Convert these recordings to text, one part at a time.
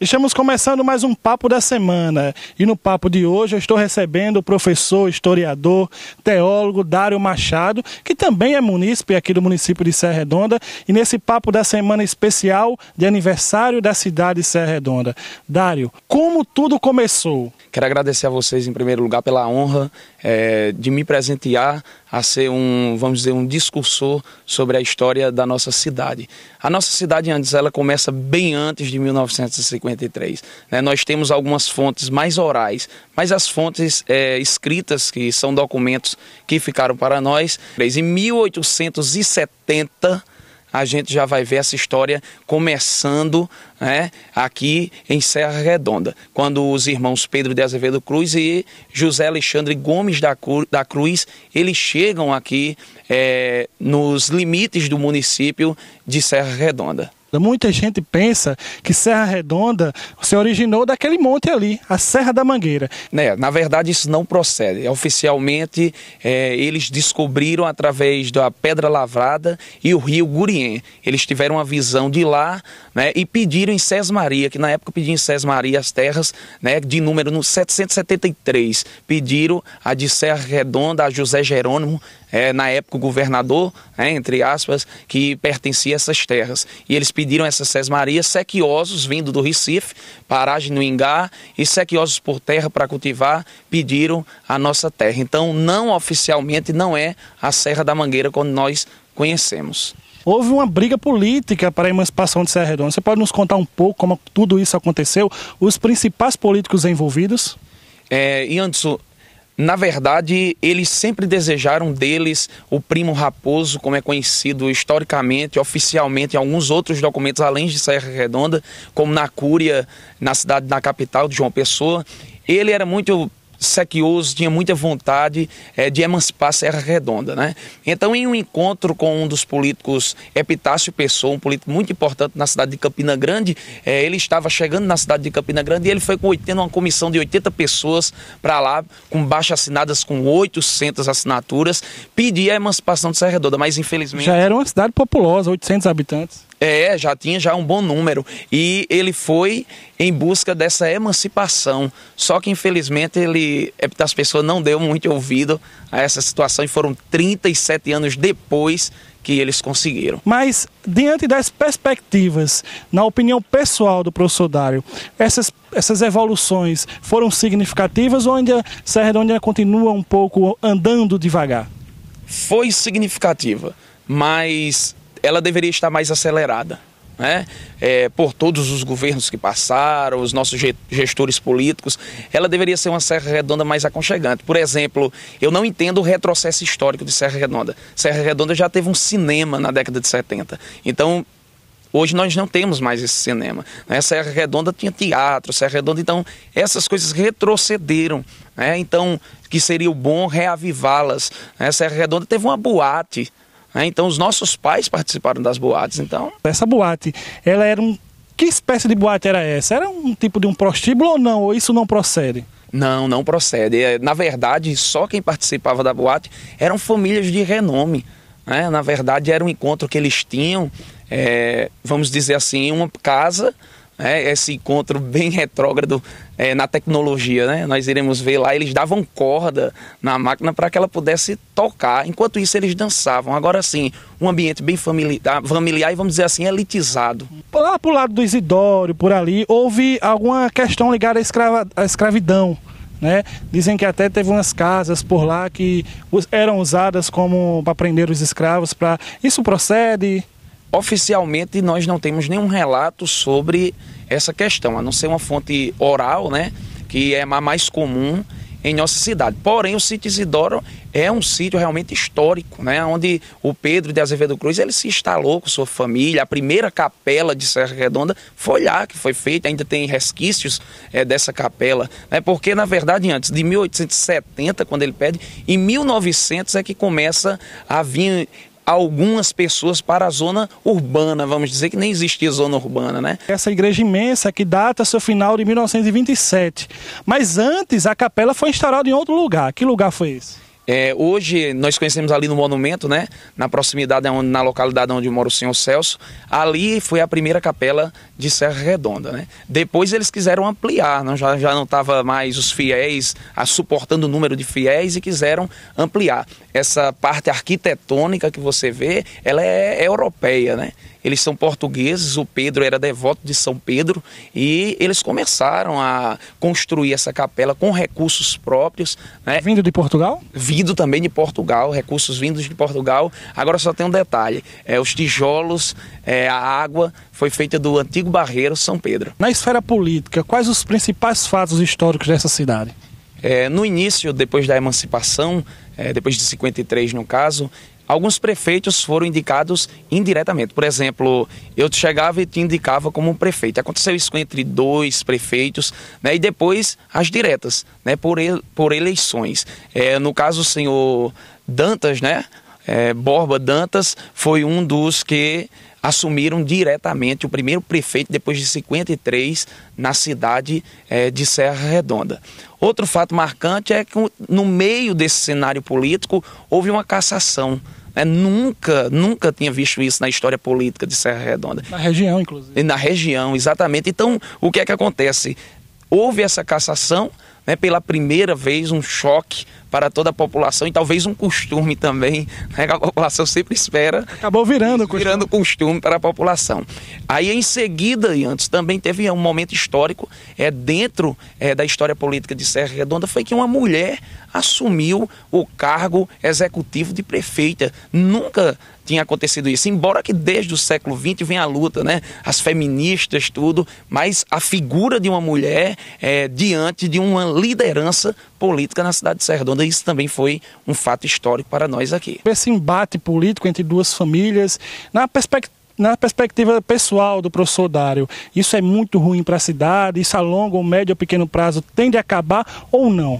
Estamos começando mais um Papo da Semana e no papo de hoje eu estou recebendo o professor, historiador, teólogo Dário Machado, que também é munícipe aqui do município de Serra Redonda e nesse Papo da Semana especial de aniversário da cidade de Serra Redonda. Dário, como tudo começou? Quero agradecer a vocês em primeiro lugar pela honra é, de me presentear a ser um, vamos dizer, um discursor sobre a história da nossa cidade. A nossa cidade antes, ela começa bem antes de 1953. Né? Nós temos algumas fontes mais orais, mas as fontes é, escritas, que são documentos que ficaram para nós, em 1870, a gente já vai ver essa história começando né, aqui em Serra Redonda, quando os irmãos Pedro de Azevedo Cruz e José Alexandre Gomes da, Cruz, eles chegam aqui é, nos limites do município de Serra Redonda. Muita gente pensa que Serra Redonda se originou daquele monte ali, a Serra da Mangueira. Né, na verdade, isso não procede. Oficialmente, é, eles descobriram através da Pedra Lavrada e o rio Gurien. Eles tiveram uma visão de lá né, e pediram em Maria, que na época pediam em Maria as terras né, de número 773. Pediram a de Serra Redonda a José Jerônimo é, na época, o governador, é, entre aspas, que pertencia a essas terras. E eles pediram essas sesmarias, sequiosos vindo do Recife, paragem no Ingá, e sequiosos por terra para cultivar, pediram a nossa terra. Então, não oficialmente, não é a Serra da Mangueira como nós conhecemos. Houve uma briga política para a emancipação de Serra Redonda. Você pode nos contar um pouco como tudo isso aconteceu? Os principais políticos envolvidos? É, Anderson, na verdade, eles sempre desejaram deles o primo raposo, como é conhecido historicamente, oficialmente, em alguns outros documentos, além de Serra Redonda, como na Cúria, na cidade, na capital de João Pessoa. Ele era muito Sequioso tinha muita vontade é, de emancipar a Serra Redonda. Né? Então, em um encontro com um dos políticos, Epitácio Pessoa, um político muito importante na cidade de Campina Grande, é, ele estava chegando na cidade de Campina Grande e ele foi com 80, uma comissão de 80 pessoas para lá, com baixas assinadas, com 800 assinaturas, pedir a emancipação de Serra Redonda, mas infelizmente... Já era uma cidade populosa, 800 habitantes. É, já tinha já um bom número. E ele foi em busca dessa emancipação. Só que, infelizmente, ele, é, as pessoas não deu muito ouvido a essa situação e foram 37 anos depois que eles conseguiram. Mas, diante das perspectivas, na opinião pessoal do professor Dário, essas, essas evoluções foram significativas ou ainda Serra continua um pouco andando devagar? Foi significativa, mas ela deveria estar mais acelerada. Né? É, por todos os governos que passaram, os nossos gestores políticos, ela deveria ser uma Serra Redonda mais aconchegante. Por exemplo, eu não entendo o retrocesso histórico de Serra Redonda. Serra Redonda já teve um cinema na década de 70. Então, Hoje nós não temos mais esse cinema. Né? Serra Redonda tinha teatro, Serra Redonda, então essas coisas retrocederam. Né? Então, que seria bom reavivá-las. Né? Serra Redonda teve uma boate né? Então os nossos pais participaram das boates. Então essa boate, ela era um que espécie de boate era essa? Era um tipo de um prostíbulo ou não? Ou isso não procede? Não, não procede. É, na verdade, só quem participava da boate eram famílias de renome. Né? Na verdade, era um encontro que eles tinham, é, vamos dizer assim, uma casa né, esse encontro bem retrógrado é, na tecnologia. Né? Nós iremos ver lá, eles davam corda na máquina para que ela pudesse tocar. Enquanto isso, eles dançavam. Agora sim, um ambiente bem familiar, familiar e vamos dizer assim, elitizado. Lá para o lado do Isidoro, por ali, houve alguma questão ligada à, escrava, à escravidão. Né? Dizem que até teve umas casas por lá que eram usadas como para prender os escravos. Pra... Isso procede? oficialmente nós não temos nenhum relato sobre essa questão, a não ser uma fonte oral, né, que é a mais comum em nossa cidade. Porém, o sítio Isidoro é um sítio realmente histórico, né, onde o Pedro de Azevedo Cruz ele se instalou com sua família. A primeira capela de Serra Redonda foi lá que foi feita, ainda tem resquícios é, dessa capela, né, porque na verdade antes de 1870, quando ele pede, em 1900 é que começa a vir algumas pessoas para a zona urbana, vamos dizer que nem existia zona urbana, né? Essa igreja imensa que data seu final de 1927, mas antes a capela foi instaurada em outro lugar. Que lugar foi esse? É, hoje nós conhecemos ali no monumento, né? Na proximidade onde, na localidade onde mora o senhor Celso. Ali foi a primeira capela de Serra Redonda. Né? Depois eles quiseram ampliar, não, já, já não estava mais os fiéis a, suportando o número de fiéis e quiseram ampliar. Essa parte arquitetônica que você vê, ela é, é europeia, né? eles são portugueses, o Pedro era devoto de São Pedro e eles começaram a construir essa capela com recursos próprios. Né? Vindo de Portugal? Vindo também de Portugal, recursos vindos de Portugal. Agora só tem um detalhe: é, os tijolos, é, a água foi feita do antigo Rodrigo Barreiro, São Pedro. Na esfera política, quais os principais fatos históricos dessa cidade? É, no início, depois da emancipação, é, depois de 53 no caso, alguns prefeitos foram indicados indiretamente. Por exemplo, eu chegava e te indicava como prefeito. Aconteceu isso entre dois prefeitos, né? E depois as diretas, né? Por, ele, por eleições. É, no caso, o senhor Dantas, né? é, Borba Dantas foi um dos que assumiram diretamente o primeiro prefeito depois de 53 na cidade é, de Serra Redonda. Outro fato marcante é que no meio desse cenário político houve uma cassação. Né? Nunca, nunca tinha visto isso na história política de Serra Redonda. Na região, inclusive. Na região, exatamente. Então, o que é que acontece? Houve essa cassação, né, pela primeira vez, um choque para toda a população e talvez um costume também, né, que a população sempre espera. Acabou virando costume. Virando costume para a população. Aí em seguida e antes também teve um momento histórico é, dentro é, da história política de Serra Redonda foi que uma mulher assumiu o cargo executivo de prefeita. Nunca tinha acontecido isso. Embora que desde o século XX vem a luta, né? As feministas, tudo, mas a figura de uma mulher é, diante de uma liderança política na cidade de Serra Redonda isso também foi um fato histórico para nós aqui. Esse embate político entre duas famílias, na perspectiva na perspectiva pessoal do professor Dário, isso é muito ruim para a cidade? Isso a longo, médio ou pequeno prazo tende a acabar ou não?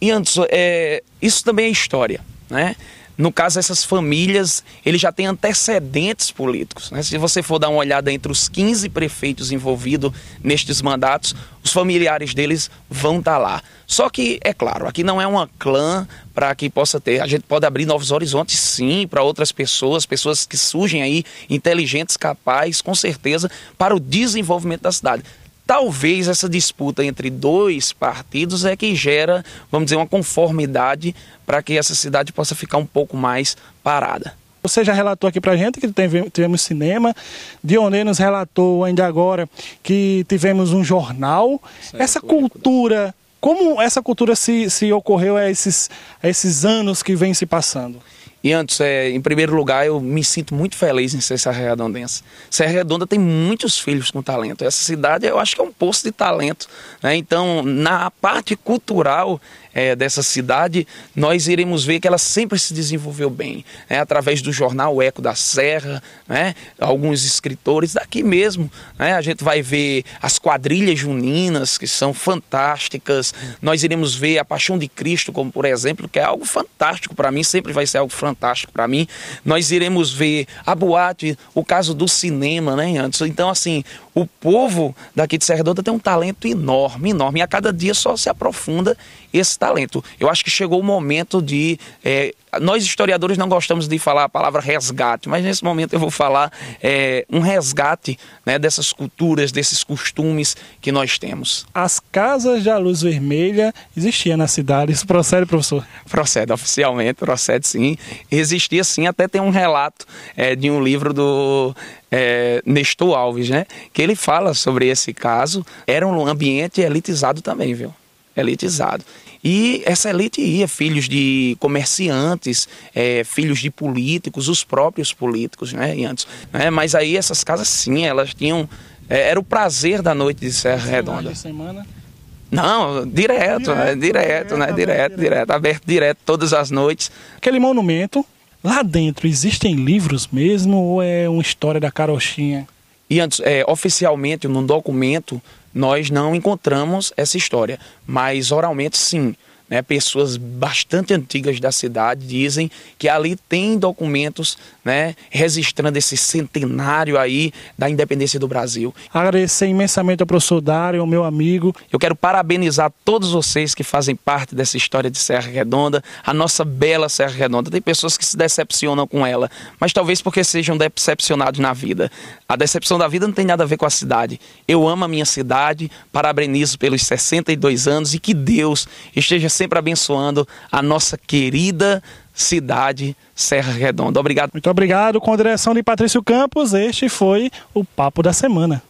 E antes, é, isso também é história, né? No caso, essas famílias, ele já tem antecedentes políticos. Né? Se você for dar uma olhada entre os 15 prefeitos envolvidos nestes mandatos, os familiares deles vão estar tá lá. Só que, é claro, aqui não é uma clã para que possa ter. A gente pode abrir novos horizontes, sim, para outras pessoas, pessoas que surgem aí, inteligentes, capazes, com certeza, para o desenvolvimento da cidade talvez essa disputa entre dois partidos é que gera, vamos dizer, uma conformidade para que essa cidade possa ficar um pouco mais parada. Você já relatou aqui para gente que tivemos cinema, Dionê nos relatou ainda agora que tivemos um jornal. essa cultura, como essa cultura se, se ocorreu a esses, a esses anos que vem se passando? E antes, é, em primeiro lugar, eu me sinto muito feliz em ser Serra Redondense. Serra Redonda tem muitos filhos com talento. Essa cidade, eu acho que é um poço de talento. Né? Então, na parte cultural, é, dessa cidade, nós iremos ver que ela sempre se desenvolveu bem, né? através do jornal Eco da Serra, né? alguns escritores daqui mesmo. Né? A gente vai ver as quadrilhas juninas, que são fantásticas, nós iremos ver a Paixão de Cristo, como por exemplo, que é algo fantástico para mim, sempre vai ser algo fantástico para mim. Nós iremos ver a boate, o caso do cinema, né, Anderson? Então, assim, o povo daqui de Serra Redonda tem um talento enorme, enorme, e a cada dia só se aprofunda esse talento. Eu acho que chegou o momento de. É, nós historiadores não gostamos de falar a palavra resgate, mas nesse momento eu vou falar é, um resgate né, dessas culturas, desses costumes que nós temos. As casas da luz vermelha existiam na cidade, isso procede, professor? Procede, oficialmente procede sim. Existia sim, até tem um relato é, de um livro do é, Nestor Alves, né? Que ele fala sobre esse caso. Era um ambiente elitizado também, viu? Elitizado. E essa elite ia, filhos de comerciantes, é, filhos de políticos, os próprios políticos, né? E antes, né? Mas aí essas casas, sim, elas tinham. É, era o prazer da noite de Serra Redonda. De semana. Não, direto, direto, né? Direto, direto, né? né? Tá direto, direto, direto, aberto direto todas as noites. Aquele monumento Lá dentro existem livros mesmo ou é uma história da carochinha? E antes, é, oficialmente, num documento, nós não encontramos essa história, mas oralmente sim. Né? Pessoas bastante antigas da cidade dizem que ali tem documentos né, registrando esse centenário aí da independência do Brasil. Agradecer imensamente ao professor Dário, ao meu amigo. Eu quero parabenizar todos vocês que fazem parte dessa história de Serra Redonda, a nossa bela Serra Redonda. Tem pessoas que se decepcionam com ela, mas talvez porque sejam decepcionados na vida. A decepção da vida não tem nada a ver com a cidade. Eu amo a minha cidade, parabenizo pelos 62 anos e que Deus esteja sempre abençoando a nossa querida cidade Serra Redonda. Obrigado. Muito obrigado. Com a direção de Patrício Campos, este foi o Papo da Semana.